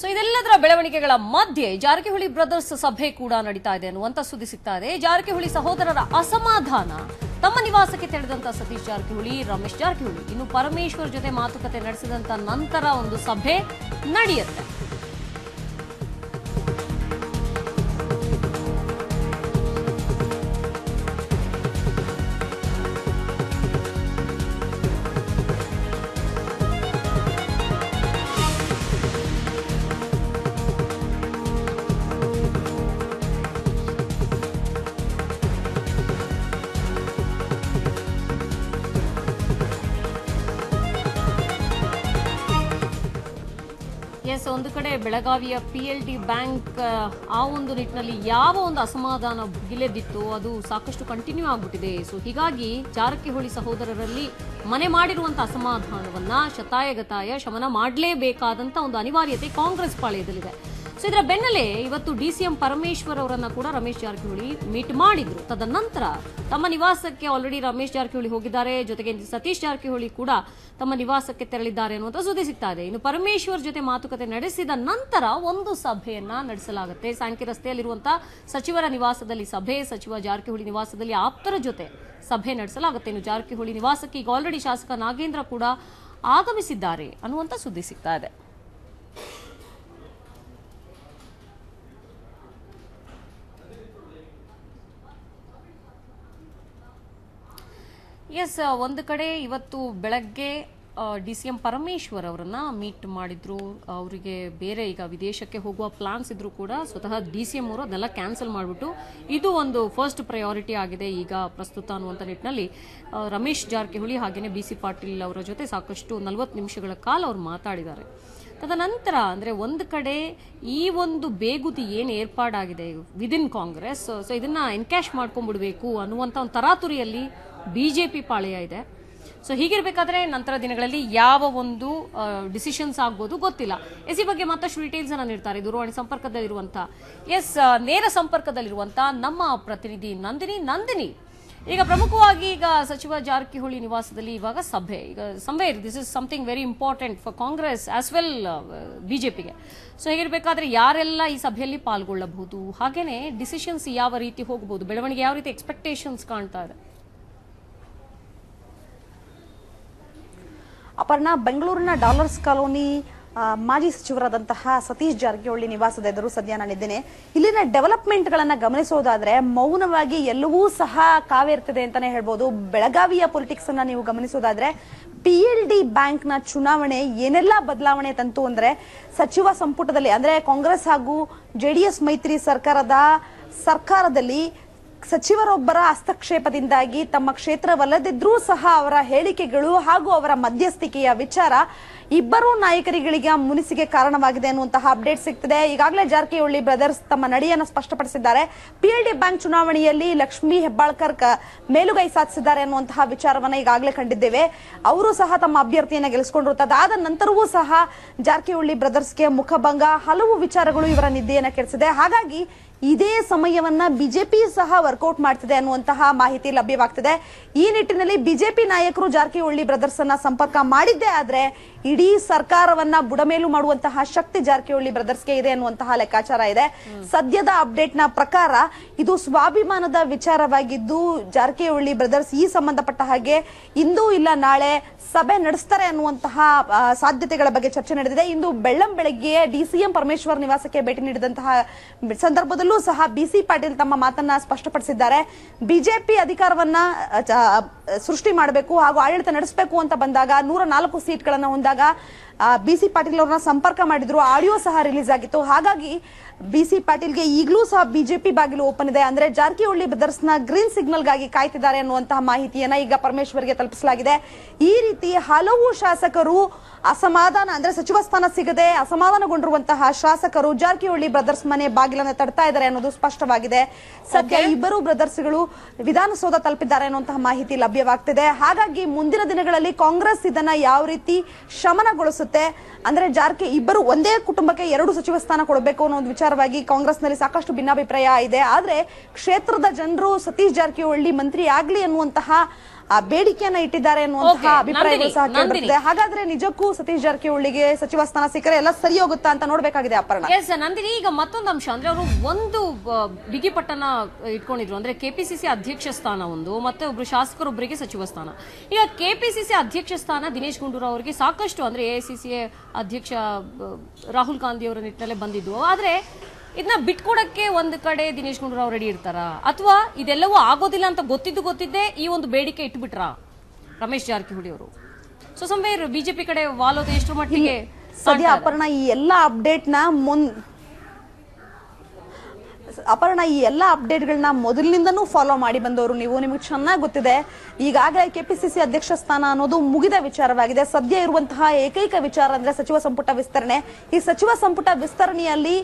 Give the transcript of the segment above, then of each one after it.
so ಇದೆಲ್ಲದರ ಬೆಳವಣಿಗೆಗಳ ಮಧ್ಯೆ ಜಾರಕಿಹೊಳಿ ಬ್ರದರ್ಸ್ ಸಭೆ ಕೂಡ ನಡೀತಾ ಇದೆ ಅನ್ನುವಂತ ಸುದ್ದಿ ಸಿಗ್ತಾ ಇದೆ ಜಾರಕಿಹೊಳಿ ಸಹೋದರರ ಅಸಮಾಧಾನ ತಮ್ಮ ನಿವಾಸಕ್ಕೆ ತೆರೆದಂತ ಸತೀಶ್ ಜಾರಕಿಹೊಳಿ ರಮೇಶ್ ಜಾರಕಿಹೊಳಿ ಇನ್ನು ಪರಮೇಶ್ವರ್ ಜೊತೆ ಮಾತುಕತೆ ನಡೆಸಿದಂತ ನಂತರ ಒಂದು ಸಭೆ ನಡೆಯುತ್ತೆ ಒಂದು ಕಡೆ ಬೆಳಗಾವಿಯ ಪಿ ಎಲ್ ಡಿ ಬ್ಯಾಂಕ್ ಆ ಒಂದು ನಿಟ್ಟಿನಲ್ಲಿ ಯಾವ ಒಂದು ಅಸಮಾಧಾನ ಗಿಲೆದಿತ್ತು ಅದು ಸಾಕಷ್ಟು ಕಂಟಿನ್ಯೂ ಆಗ್ಬಿಟ್ಟಿದೆ ಸೊ ಹೀಗಾಗಿ ಜಾರಕಿಹೊಳಿ ಸಹೋದರರಲ್ಲಿ ಮನೆ ಮಾಡಿರುವಂತ ಅಸಮಾಧಾನವನ್ನ ಶತಾಯಗತಾಯ ಶಮನ ಮಾಡಲೇಬೇಕಾದಂತ ಒಂದು ಅನಿವಾರ್ಯತೆ ಕಾಂಗ್ರೆಸ್ ಪಾಳ್ಯದಲ್ಲಿದೆ ಸೊ ಇದರ ಬೆನ್ನಲ್ಲೇ ಇವತ್ತು ಡಿ ಸಿ ಎಂ ಪರಮೇಶ್ವರ್ ಅವರನ್ನ ಕೂಡ ರಮೇಶ್ ಜಾರಕಿಹೊಳಿ ಮೀಟ್ ಮಾಡಿದ್ರು ತದನಂತರ ತಮ್ಮ ನಿವಾಸಕ್ಕೆ ಆಲ್ರೆಡಿ ರಮೇಶ್ ಜಾರಕಿಹೊಳಿ ಹೋಗಿದ್ದಾರೆ ಜೊತೆಗೆ ಸತೀಶ್ ಜಾರಕಿಹೊಳಿ ಕೂಡ ತಮ್ಮ ನಿವಾಸಕ್ಕೆ ತೆರಳಿದ್ದಾರೆ ಅನ್ನುವಂಥ ಸುದ್ದಿ ಸಿಗ್ತಾ ಇದೆ ಇನ್ನು ಪರಮೇಶ್ವರ್ ಜೊತೆ ಮಾತುಕತೆ ನಡೆಸಿದ ನಂತರ ಒಂದು ಸಭೆಯನ್ನ ನಡೆಸಲಾಗುತ್ತೆ ಸಾಂಕಿ ರಸ್ತೆಯಲ್ಲಿರುವಂತಹ ಸಚಿವರ ನಿವಾಸದಲ್ಲಿ ಸಭೆ ಸಚಿವ ಜಾರಕಿಹೊಳಿ ನಿವಾಸದಲ್ಲಿ ಆಪ್ತರ ಜೊತೆ ಸಭೆ ನಡೆಸಲಾಗುತ್ತೆ ಇನ್ನು ಜಾರಕಿಹೊಳಿ ನಿವಾಸಕ್ಕೆ ಈಗ ಆಲ್ರೆಡಿ ಶಾಸಕ ನಾಗೇಂದ್ರ ಕೂಡ ಆಗಮಿಸಿದ್ದಾರೆ ಅನ್ನುವಂಥ ಸುದ್ದಿ ಸಿಗ್ತಾ ಇದೆ ಎಸ್ ಒಂದು ಕಡೆ ಇವತ್ತು ಬೆಳಗ್ಗೆ ಡಿ ಸಿ ಎಂ ಪರಮೇಶ್ವರ್ ಅವರನ್ನ ಮೀಟ್ ಮಾಡಿದ್ರು ಅವರಿಗೆ ಬೇರೆ ಈಗ ವಿದೇಶಕ್ಕೆ ಹೋಗುವ ಪ್ಲಾನ್ಸ್ ಇದ್ರೂ ಕೂಡ ಸ್ವತಃ ಡಿ ಸಿ ಎಂ ಅವರು ಅದೆಲ್ಲ ಕ್ಯಾನ್ಸಲ್ ಮಾಡಿಬಿಟ್ಟು ಇದು ಒಂದು ಫಸ್ಟ್ ಪ್ರಯಾರಿಟಿ ಆಗಿದೆ ಈಗ ಪ್ರಸ್ತುತ ಅನ್ನುವಂಥ ನಿಟ್ಟಿನಲ್ಲಿ ರಮೇಶ್ ಜಾರಕಿಹೊಳಿ ಹಾಗೆಯೇ ಬಿ ಸಿ ಪಾಟೀಲ್ ಅವರ ಜೊತೆ ಸಾಕಷ್ಟು ನಲವತ್ತು ನಿಮಿಷಗಳ ಕಾಲ ಅವರು ಮಾತಾಡಿದ್ದಾರೆ ತದನಂತರ ಅಂದರೆ ಒಂದು ಕಡೆ ಈ ಒಂದು ಬೇಗುದಿ ಏನು ಏರ್ಪಾಡಾಗಿದೆ ವಿದಿನ್ ಕಾಂಗ್ರೆಸ್ ಸೊ ಇದನ್ನು ಎನ್ಕ್ಯಾಶ್ ಮಾಡ್ಕೊಂಡ್ಬಿಡ್ಬೇಕು ಅನ್ನುವಂಥ ಒಂದು ತರಾತುರಿಯಲ್ಲಿ ಬಿ ಜೆ ಪಿ ಇದೆ ಸೊ ಹೀಗಿರಬೇಕಾದ್ರೆ ನಂತರ ದಿನಗಳಲ್ಲಿ ಯಾವ ಒಂದು ಡಿಸಿಷನ್ಸ್ ಆಗ್ಬೋದು ಗೊತ್ತಿಲ್ಲ ಎಸ್ ಈ ಬಗ್ಗೆ ಮತ್ತಷ್ಟು ಡೀಟೇಲ್ಸ್ ಅನ್ನ ನೀಡ್ತಾರೆ ದೂರವಾಣಿ ಸಂಪರ್ಕದಲ್ಲಿರುವಂತ ಎಸ್ ನೇರ ಸಂಪರ್ಕದಲ್ಲಿರುವಂತ ನಮ್ಮ ಪ್ರತಿನಿಧಿ ನಂದಿನಿ ನಂದಿನಿ ಈಗ ಪ್ರಮುಖವಾಗಿ ಈಗ ಸಚಿವ ಜಾರಕಿಹೊಳಿ ನಿವಾಸದಲ್ಲಿ ಇವಾಗ ಸಭೆ ಈಗ somewhere this is something very important for Congress as well ಬಿಜೆಪಿಗೆ ಸೊ ಹೇಗಿರಬೇಕಾದ್ರೆ ಯಾರೆಲ್ಲ ಈ ಸಭೆಯಲ್ಲಿ ಪಾಲ್ಗೊಳ್ಳಬಹುದು ಹಾಗೇನೆ ಡಿಸಿಷನ್ಸ್ ಯಾವ ರೀತಿ ಹೋಗಬಹುದು ಬೆಳವಣಿಗೆ ಯಾವ ರೀತಿ ಎಕ್ಸ್ಪೆಕ್ಟೇಷನ್ಸ್ ಕಾಣ್ತಾ ಇದೆ ಅಪರ್ಣ ಬೆಂಗಳೂರಿನ ಡಾಲರ್ಸ್ ಕಾಲೋನಿ ಮಾಜಿ ಸಚಿವರಾದಂತಹ ಸತೀಶ್ ಜಾರಕಿಹೊಳಿ ನಿವಾಸದ ಎದುರು ಸದ್ಯ ನಾನಿದ್ದೇನೆ ಇಲ್ಲಿನ ಡೆವಲಪ್ಮೆಂಟ್ ಗಳನ್ನ ಗಮನಿಸೋದಾದ್ರೆ ಮೌನವಾಗಿ ಎಲ್ಲವೂ ಸಹ ಕಾವೇರ್ತದೆ ಅಂತಾನೆ ಹೇಳ್ಬೋದು ಬೆಳಗಾವಿಯ ಪೊಲಿಟಿಕ್ಸ್ ಅನ್ನ ನೀವು ಗಮನಿಸೋದಾದ್ರೆ ಪಿ ಎಲ್ ಡಿ ಬ್ಯಾಂಕ್ ನ ಚುನಾವಣೆ ಏನೆಲ್ಲ ಬದಲಾವಣೆ ತಂತು ಅಂದ್ರೆ ಸಚಿವ ಸಂಪುಟದಲ್ಲಿ ಅಂದ್ರೆ ಕಾಂಗ್ರೆಸ್ ಹಾಗೂ ಎಸ್ ಮೈತ್ರಿ ಸರ್ಕಾರದ ಸರ್ಕಾರದಲ್ಲಿ ಸಚಿವರೊಬ್ಬರ ಹಸ್ತಕ್ಷೇಪದಿಂದಾಗಿ ತಮ್ಮ ಕ್ಷೇತ್ರವಲ್ಲದಿದ್ರೂ ಸಹ ಅವರ ಹೇಳಿಕೆಗಳು ಹಾಗೂ ಅವರ ಮಧ್ಯಸ್ಥಿಕೆಯ ವಿಚಾರ ಇಬ್ಬರು ನಾಯಕರಿಗಳಿಗೆ ಮುನಿಸಿಗೆ ಕಾರಣವಾಗಿದೆ ಅನ್ನುವಂತಹ ಅಪ್ಡೇಟ್ ಸಿಗ್ತದೆ ಈಗಾಗಲೇ ಜಾರಕಿಹೊಳಿ ಬ್ರದರ್ಸ್ ತಮ್ಮ ನಡೆಯನ್ನು ಸ್ಪಷ್ಟಪಡಿಸಿದ್ದಾರೆ ಪಿಎಲ್ಡಿ ಬ್ಯಾಂಕ್ ಚುನಾವಣೆಯಲ್ಲಿ ಲಕ್ಷ್ಮೀ ಹೆಬ್ಬಾಳ್ಕರ್ ಮೇಲುಗೈ ಸಾಧಿಸಿದ್ದಾರೆ ಅನ್ನುವಂತಹ ವಿಚಾರವನ್ನ ಈಗಾಗಲೇ ಕಂಡಿದ್ದೇವೆ ಅವರು ಸಹ ತಮ್ಮ ಅಭ್ಯರ್ಥಿಯನ್ನ ಗೆಲ್ಲಿಸಿಕೊಂಡಿರುತ್ತದೆ ಆದ ನಂತರವೂ ಸಹ ಜಾರಕಿಹೊಳಿ ಬ್ರದರ್ಸ್ಗೆ ಮುಖಭಂಗ ಹಲವು ವಿಚಾರಗಳು ಇವರ ನಿದ್ದೆಯನ್ನ ಕೆಡಿಸಿದೆ ಹಾಗಾಗಿ ಇದೇ ಸಮಯವನ್ನ ಬಿಜೆಪಿ ಸಹ ವರ್ಕೌಟ್ ಮಾಡ್ತಿದೆ ಅನ್ನುವಂತಹ ಮಾಹಿತಿ ಲಭ್ಯವಾಗ್ತಿದೆ ಈ ನಿಟ್ಟಿನಲ್ಲಿ ಬಿಜೆಪಿ ನಾಯಕರು ಜಾರಕಿಹೊಳಿ ಬ್ರದರ್ಸ್ ಅನ್ನ ಸಂಪರ್ಕ ಮಾಡಿದ್ದೇ ಆದ್ರೆ ಇಡೀ ಸರ್ಕಾರವನ್ನ ಬುಡಮೇಲು ಮಾಡುವಂತಹ ಶಕ್ತಿ ಜಾರಕಿಹೊಳಿ ಬ್ರದರ್ಸ್ಗೆ ಇದೆ ಅನ್ನುವಂತಹ ಲೆಕ್ಕಾಚಾರ ಇದೆ ಸದ್ಯದ ಅಪ್ಡೇಟ್ ನ ಪ್ರಕಾರ ಇದು ಸ್ವಾಭಿಮಾನದ ವಿಚಾರವಾಗಿದ್ದು ಜಾರಕಿಹೊಳಿ ಬ್ರದರ್ಸ್ ಈ ಸಂಬಂಧಪಟ್ಟ ಹಾಗೆ ಇಂದು ಇಲ್ಲ ನಾಳೆ ಸಭೆ ನಡೆಸ್ತಾರೆ ಅನ್ನುವಂತಹ ಸಾಧ್ಯತೆಗಳ ಬಗ್ಗೆ ಚರ್ಚೆ ನಡೆದಿದೆ ಇಂದು ಬೆಳ್ಳಂ ಬೆಳಗ್ಗೆ ಡಿಸಿಎಂ ಪರಮೇಶ್ವರ್ ನಿವಾಸಕ್ಕೆ ಭೇಟಿ ನೀಡಿದಂತಹ ಸಂದರ್ಭದಲ್ಲಿ ಮೊದಲು ಸಹ ಬಿ ಸಿ ಪಾಟೀಲ್ ತಮ್ಮ ಮಾತನ್ನ ಸ್ಪಷ್ಟಪಡಿಸಿದ್ದಾರೆ ಬಿಜೆಪಿ ಅಧಿಕಾರವನ್ನ ಸೃಷ್ಟಿ ಮಾಡಬೇಕು ಹಾಗೂ ಆಡಳಿತ ನಡೆಸಬೇಕು ಅಂತ ಬಂದಾಗ ನೂರ ನಾಲ್ಕು ಸೀಟ್ಗಳನ್ನು ಹೊಂದಾಗ ಬಿ ಸಿ ಪಾಟೀಲ್ ಅವ್ರನ್ನ ಸಂಪರ್ಕ ಮಾಡಿದ್ರು ಆಡಿಯೋ ಸಹ ರಿಲೀಸ್ ಆಗಿತ್ತು ಹಾಗಾಗಿ ಬಿ ಸಿ ಪಾಟೀಲ್ಗೆ ಈಗಲೂ ಸಹ ಬಿಜೆಪಿ ಬಾಗಿಲು ಓಪನ್ ಇದೆ ಅಂದ್ರೆ ಜಾರಕಿಹೊಳಿ ಬ್ರದರ್ಸ್ ನ ಗ್ರೀನ್ ಸಿಗ್ನಲ್ಗಾಗಿ ಕಾಯ್ತಿದ್ದಾರೆ ಅನ್ನುವಂತಹ ಮಾಹಿತಿಯನ್ನ ಈಗ ಪರಮೇಶ್ವರ್ಗೆ ತಲುಪಿಸಲಾಗಿದೆ ಈ ರೀತಿ ಹಲವು ಶಾಸಕರು ಅಸಮಾಧಾನ ಅಂದ್ರೆ ಸಚಿವ ಸ್ಥಾನ ಸಿಗದೆ ಅಸಮಾಧಾನಗೊಂಡಿರುವಂತಹ ಶಾಸಕರು ಜಾರಕಿಹೊಳಿ ಬ್ರದರ್ಸ್ ಮನೆ ಬಾಗಿಲನ್ನು ತಡ್ತಾ ಇದ್ದಾರೆ ಅನ್ನೋದು ಸ್ಪಷ್ಟವಾಗಿದೆ ಸದ್ಯ ಇಬ್ಬರು ಬ್ರದರ್ಸ್ಗಳು ವಿಧಾನಸೌಧ ತಲುಪಿದ್ದಾರೆ ಅನ್ನುವಂತಹ ಮಾಹಿತಿ ಲಭ್ಯವಾಗ್ತಿದೆ ಹಾಗಾಗಿ ಮುಂದಿನ ದಿನಗಳಲ್ಲಿ ಕಾಂಗ್ರೆಸ್ ಇದನ್ನ ಯಾವ ರೀತಿ ಶಮನಗೊಳಿಸುತ್ತೆ ಅನ್ಸುತ್ತೆ ಅಂದ್ರೆ ಜಾರ್ಕಿ ಇಬ್ಬರು ಒಂದೇ ಕುಟುಂಬಕ್ಕೆ ಎರಡು ಸಚಿವ ಸ್ಥಾನ ಕೊಡಬೇಕು ಅನ್ನೋ ಒಂದು ವಿಚಾರವಾಗಿ ಕಾಂಗ್ರೆಸ್ನಲ್ಲಿ ಸಾಕಷ್ಟು ಭಿನ್ನಾಭಿಪ್ರಾಯ ಇದೆ ಆದ್ರೆ ಕ್ಷೇತ್ರದ ಜನರು ಸತೀಶ್ ಜಾರಕಿಹೊಳಿ ಮಂತ್ರಿ ಆಗ್ಲಿ ಅನ್ನುವಂತಹ ಆ ಬೇಡಿಕೆಯನ್ನ ಇಟ್ಟಿದ್ದಾರೆ ಅನ್ನುವಂತಹ ಅಭಿಪ್ರಾಯ ಸಹ ಕೇಳಿಬರ್ತದೆ ಹಾಗಾದ್ರೆ ನಿಜಕ್ಕೂ ಸತೀಶ್ ಜಾರಕಿಹೊಳಿಗೆ ಸಚಿವ ಸ್ಥಾನ ಸಿಕ್ಕರೆ ಎಲ್ಲ ಸರಿ ಹೋಗುತ್ತಾ ಅಂತ ನೋಡ್ಬೇಕಾಗಿದೆ ಅಪರ್ಣ ನಂದಿನಿ ಈಗ ಮತ್ತೊಂದು ಅಂಶ ಅಂದ್ರೆ ಅವರು ಒಂದು ಬಿಗಿಪಟ್ಟನ ಇಟ್ಕೊಂಡಿದ್ರು ಅಂದ್ರೆ ಕೆಪಿಸಿಸಿ ಅಧ್ಯಕ್ಷ ಸ್ಥಾನ ಒಂದು ಮತ್ತೆ ಒಬ್ರು ಶಾಸಕರೊಬ್ಬರಿಗೆ ಸಚಿವ ಸ್ಥಾನ ಈಗ ಕೆಪಿಸಿಸಿ ಅಧ್ಯಕ್ಷ ಸ್ಥಾನ ದಿನೇಶ್ ಗುಂಡೂರಾವ್ ಅವರಿಗೆ ಸಾಕಷ್ಟು ಅಂದ್ರೆ ಎಐಸಿಸಿ ಅಧ್ಯಕ್ಷ ರಾಹುಲ್ ಗಾಂಧಿ ಅವರ ನಿಟ್ಟಿನಲ್ಲೇ ಬಂದಿದ್ದು ಆದ್ರೆ ಇದನ್ನ ಬಿಟ್ಕೊಡಕ್ಕೆ ಒಂದ್ ಕಡೆ ದಿನೇಶ್ ಗುಂಡೂರಾವ್ ರೆಡಿ ಇರ್ತಾರ ಅಥವಾ ಇದೆಲ್ಲವೂ ಆಗೋದಿಲ್ಲ ಅಂತ ಗೊತ್ತಿದ್ದು ಗೊತ್ತಿದ್ದೇ ಈ ಒಂದು ಬೇಡಿಕೆ ಇಟ್ಬಿಟ್ರ ರಮೇಶ್ ಜಾರಕಿಹೊಳಿ ಅವರು ಸೊ ಸಂವೇರ್ ಬಿಜೆಪಿ ಕಡೆ ವಾಲೋದು ಎಷ್ಟು ಮಟ್ಟಿಗೆ ಸದ್ಯ ಅಪರ್ಣ ಈ ಎಲ್ಲಾ ಅಪ್ಡೇಟ್ ನ ಮುನ್ ಅಪರ್ಣ ಈ ಎಲ್ಲ ಅಪ್ಡೇಟ್ಗಳನ್ನ ಮೊದಲಿನಿಂದನೂ ಫಾಲೋ ಮಾಡಿ ಬಂದವರು ನೀವು ನಿಮಗೆ ಚೆನ್ನಾಗಿ ಗೊತ್ತಿದೆ ಈಗಾಗಲೇ ಕೆಪಿಸಿಸಿ ಅಧ್ಯಕ್ಷ ಸ್ಥಾನ ಅನ್ನೋದು ಮುಗಿದ ವಿಚಾರವಾಗಿದೆ ಸದ್ಯ ಇರುವಂತಹ ಏಕೈಕ ವಿಚಾರ ಅಂದ್ರೆ ಸಚಿವ ಸಂಪುಟ ವಿಸ್ತರಣೆ ಈ ಸಚಿವ ಸಂಪುಟ ವಿಸ್ತರಣೆಯಲ್ಲಿ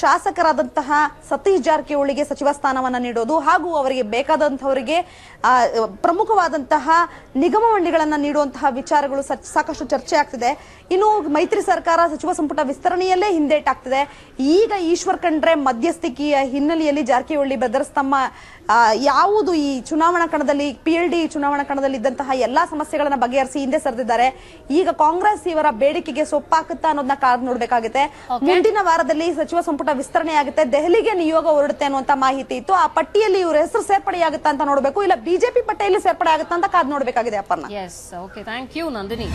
ಶಾಸಕರಾದಂತಹ ಸತೀಶ್ ಜಾರಕಿಹೊಳಿಗೆ ಸಚಿವ ಸ್ಥಾನವನ್ನ ನೀಡೋದು ಹಾಗೂ ಅವರಿಗೆ ಬೇಕಾದಂತಹವರಿಗೆ ಪ್ರಮುಖವಾದಂತಹ ನಿಗಮ ಮಂಡಳಿಗಳನ್ನ ನೀಡುವಂತಹ ವಿಚಾರಗಳು ಸಾಕಷ್ಟು ಚರ್ಚೆ ಆಗ್ತಿದೆ ಇನ್ನು ಮೈತ್ರಿ ಸರ್ಕಾರ ಸಚಿವ ಸಂಪುಟ ವಿಸ್ತರಣೆಯಲ್ಲೇ ಹಿಂದೇಟಾಗ್ತಿದೆ ಈಗ ಈಶ್ವರ್ ಖಂಡ್ರೆ ಮಧ್ಯಸ್ಥಿಕೆ ಹಿನ್ನೆಲೆಯಲ್ಲಿ ಜಾರಕಿಹೊಳಿ ಬ್ರದರ್ಸ್ ತಮ್ಮ ಯಾವುದು ಈ ಚುನಾವಣಾ ಕಣದಲ್ಲಿ ಪಿ ಎಲ್ ಡಿ ಚುನಾವಣಾ ಕಣದಲ್ಲಿ ಇದ್ದಂತಹ ಎಲ್ಲಾ ಸಮಸ್ಯೆಗಳನ್ನ ಬಗೆಹರಿಸಿ ಹಿಂದೆ ಸರಿದಿದ್ದಾರೆ ಈಗ ಕಾಂಗ್ರೆಸ್ ಇವರ ಬೇಡಿಕೆಗೆ ಸೊಪ್ಪಾಕುತ್ತಾ ಅನ್ನೋದನ್ನ ಕಾದು ನೋಡಬೇಕಾಗುತ್ತೆ ಮುಂದಿನ ವಾರದಲ್ಲಿ ಸಚಿವ ಸಂಪುಟ ವಿಸ್ತರಣೆ ಆಗುತ್ತೆ ದೆಹಲಿಗೆ ನಿಯೋಗ ಹೊರಡುತ್ತೆ ಅನ್ನುವಂತ ಮಾಹಿತಿ ಇತ್ತು ಆ ಪಟ್ಟಿಯಲ್ಲಿ ಇವರ ಹೆಸರು ಸೇರ್ಪಡೆಯಾಗುತ್ತಾ ಅಂತ ನೋಡಬೇಕು ಇಲ್ಲ ಬಿಜೆಪಿ ಪಟ್ಟಿಯಲ್ಲಿ ಸೇರ್ಪಡೆ ಆಗುತ್ತಾ ಅಂತ ಕಾದ್ ನೋಡಬೇಕಾಗಿದೆ ಅಪ್ಪರ್ನ ಥ್ಯಾಂಕ್ ಯು ನಂದಿನಿ